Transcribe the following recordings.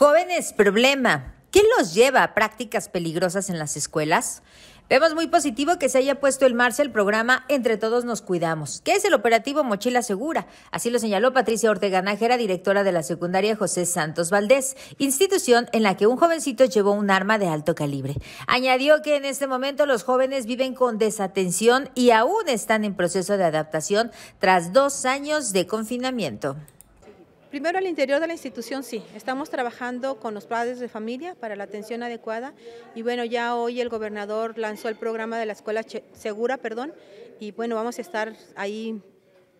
Jóvenes problema. ¿Qué los lleva a prácticas peligrosas en las escuelas? Vemos muy positivo que se haya puesto en marcha el programa Entre Todos Nos Cuidamos, que es el operativo Mochila Segura. Así lo señaló Patricia Ortega Nájera, directora de la secundaria José Santos Valdés, institución en la que un jovencito llevó un arma de alto calibre. Añadió que en este momento los jóvenes viven con desatención y aún están en proceso de adaptación tras dos años de confinamiento. Primero, al interior de la institución, sí. Estamos trabajando con los padres de familia para la atención adecuada. Y bueno, ya hoy el gobernador lanzó el programa de la escuela segura, perdón, y bueno, vamos a estar ahí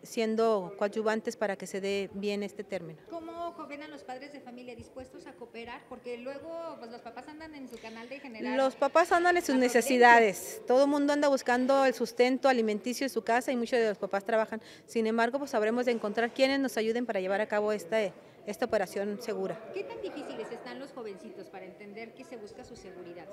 siendo coadyuvantes para que se dé bien este término. ¿Cómo cooperan los padres de familia dispuestos a cooperar? Porque luego pues, los papás andan en su canal de generar... Los papás andan en sus necesidades, todo el mundo anda buscando el sustento alimenticio en su casa y muchos de los papás trabajan. Sin embargo, pues sabremos de encontrar quienes nos ayuden para llevar a cabo esta, esta operación segura. ¿Qué tan difíciles están los jovencitos para entender que se busca su seguridad?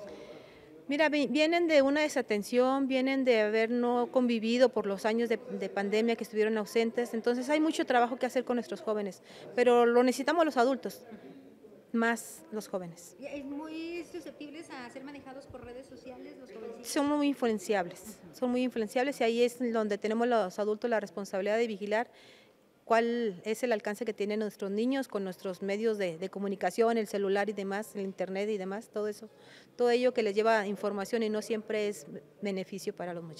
Mira, vienen de una desatención, vienen de haber no convivido por los años de, pandemia que estuvieron ausentes, entonces hay mucho trabajo que hacer con nuestros jóvenes, pero lo necesitamos los adultos, más los jóvenes. ¿Es muy susceptibles a ser manejados por redes sociales los jóvenes? Son muy influenciables, son muy influenciables y ahí es donde tenemos los adultos la responsabilidad de vigilar cuál es el alcance que tienen nuestros niños con nuestros medios de, comunicación, el celular y demás, el internet y demás, todo eso, todo ello que les lleva información y no siempre es beneficio para los muchachos.